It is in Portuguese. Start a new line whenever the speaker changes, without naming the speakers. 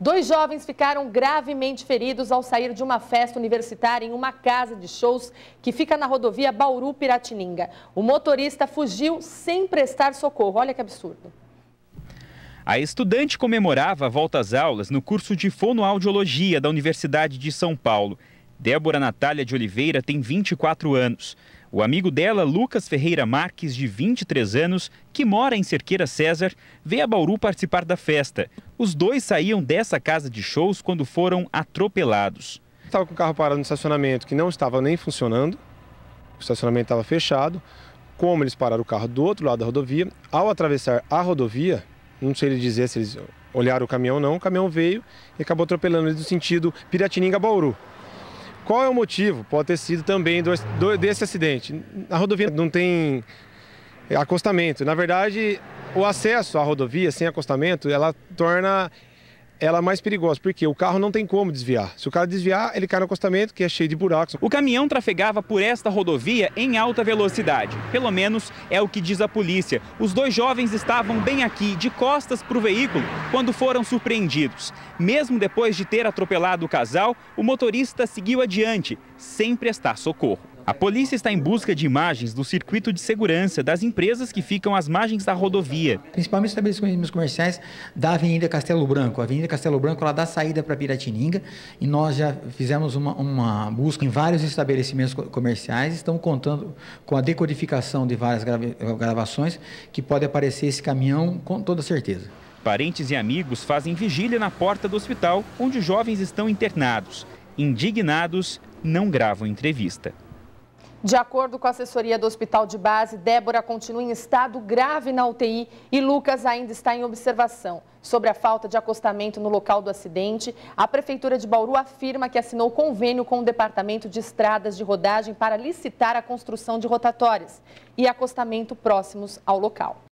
Dois jovens ficaram gravemente feridos ao sair de uma festa universitária em uma casa de shows que fica na rodovia Bauru-Piratininga. O motorista fugiu sem prestar socorro. Olha que absurdo.
A estudante comemorava a volta às aulas no curso de fonoaudiologia da Universidade de São Paulo. Débora Natália de Oliveira tem 24 anos. O amigo dela, Lucas Ferreira Marques, de 23 anos, que mora em Cerqueira César, veio a Bauru participar da festa. Os dois saíam
dessa casa de shows quando foram atropelados. Estava com o carro parado no estacionamento que não estava nem funcionando, o estacionamento estava fechado. Como eles pararam o carro do outro lado da rodovia, ao atravessar a rodovia, não sei lhe dizer se eles olharam o caminhão ou não, o caminhão veio e acabou atropelando eles no sentido Piratininga-Bauru. Qual é o motivo? Pode ter sido também do, do, desse acidente. A rodovia não tem acostamento. Na verdade, o acesso à rodovia sem acostamento, ela torna ela é mais perigosa, porque o carro não tem como desviar. Se o cara desviar, ele cai no acostamento, que é cheio de buracos. O
caminhão trafegava por esta rodovia em alta velocidade. Pelo menos é o que diz a polícia. Os dois jovens estavam bem aqui, de costas para o veículo, quando foram surpreendidos. Mesmo depois de ter atropelado o casal, o motorista seguiu adiante, sem prestar socorro. A polícia está em busca de imagens do circuito de segurança das empresas que ficam às margens da rodovia.
Principalmente estabelecimentos comerciais da Avenida Castelo Branco. A Avenida Castelo Branco ela dá saída para Piratininga e nós já fizemos uma, uma busca em vários estabelecimentos comerciais. Estamos contando com a decodificação de várias gravações que pode aparecer esse caminhão com toda certeza.
Parentes e amigos fazem vigília na porta do hospital onde os jovens estão internados. Indignados, não gravam entrevista.
De acordo com a assessoria do Hospital de Base, Débora continua em estado grave na UTI e Lucas ainda está em observação. Sobre a falta de acostamento no local do acidente, a Prefeitura de Bauru afirma que assinou convênio com o Departamento de Estradas de Rodagem para licitar a construção de rotatórias e acostamento próximos ao local.